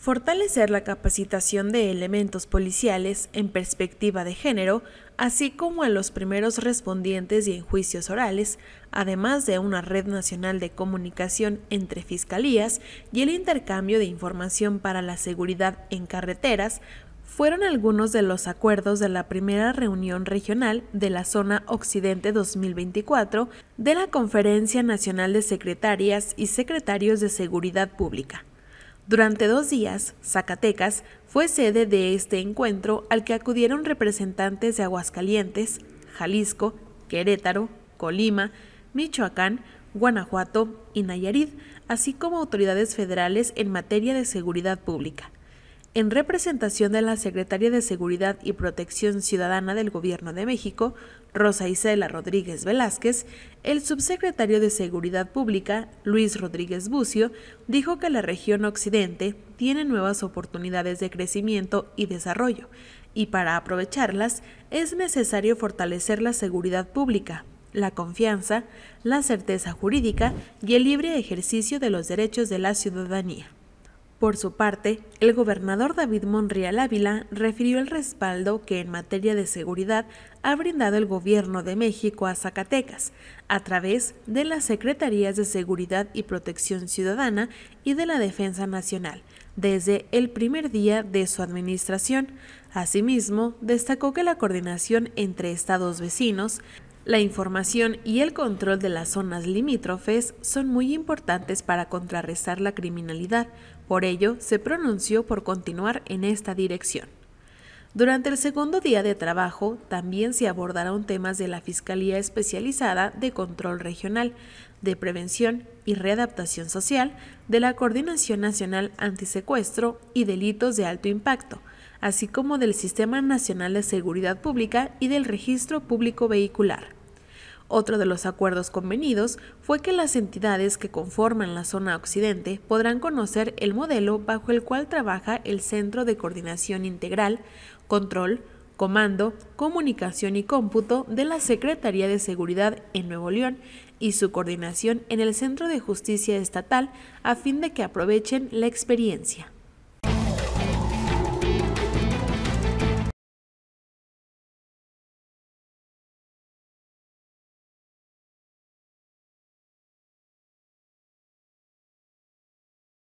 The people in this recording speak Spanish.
fortalecer la capacitación de elementos policiales en perspectiva de género, así como en los primeros respondientes y en juicios orales, además de una red nacional de comunicación entre fiscalías y el intercambio de información para la seguridad en carreteras, fueron algunos de los acuerdos de la primera reunión regional de la Zona Occidente 2024 de la Conferencia Nacional de Secretarias y Secretarios de Seguridad Pública. Durante dos días, Zacatecas fue sede de este encuentro al que acudieron representantes de Aguascalientes, Jalisco, Querétaro, Colima, Michoacán, Guanajuato y Nayarit, así como autoridades federales en materia de seguridad pública en representación de la Secretaria de Seguridad y Protección Ciudadana del Gobierno de México, Rosa Isela Rodríguez Velázquez, el subsecretario de Seguridad Pública, Luis Rodríguez Bucio, dijo que la región occidente tiene nuevas oportunidades de crecimiento y desarrollo, y para aprovecharlas es necesario fortalecer la seguridad pública, la confianza, la certeza jurídica y el libre ejercicio de los derechos de la ciudadanía. Por su parte, el gobernador David Monreal Ávila refirió el respaldo que en materia de seguridad ha brindado el gobierno de México a Zacatecas a través de las Secretarías de Seguridad y Protección Ciudadana y de la Defensa Nacional desde el primer día de su administración. Asimismo, destacó que la coordinación entre estados vecinos la información y el control de las zonas limítrofes son muy importantes para contrarrestar la criminalidad, por ello se pronunció por continuar en esta dirección. Durante el segundo día de trabajo también se abordaron temas de la Fiscalía Especializada de Control Regional, de Prevención y Readaptación Social, de la Coordinación Nacional Antisecuestro y Delitos de Alto Impacto, así como del Sistema Nacional de Seguridad Pública y del Registro Público Vehicular. Otro de los acuerdos convenidos fue que las entidades que conforman la zona occidente podrán conocer el modelo bajo el cual trabaja el Centro de Coordinación Integral, Control, Comando, Comunicación y Cómputo de la Secretaría de Seguridad en Nuevo León y su coordinación en el Centro de Justicia Estatal a fin de que aprovechen la experiencia.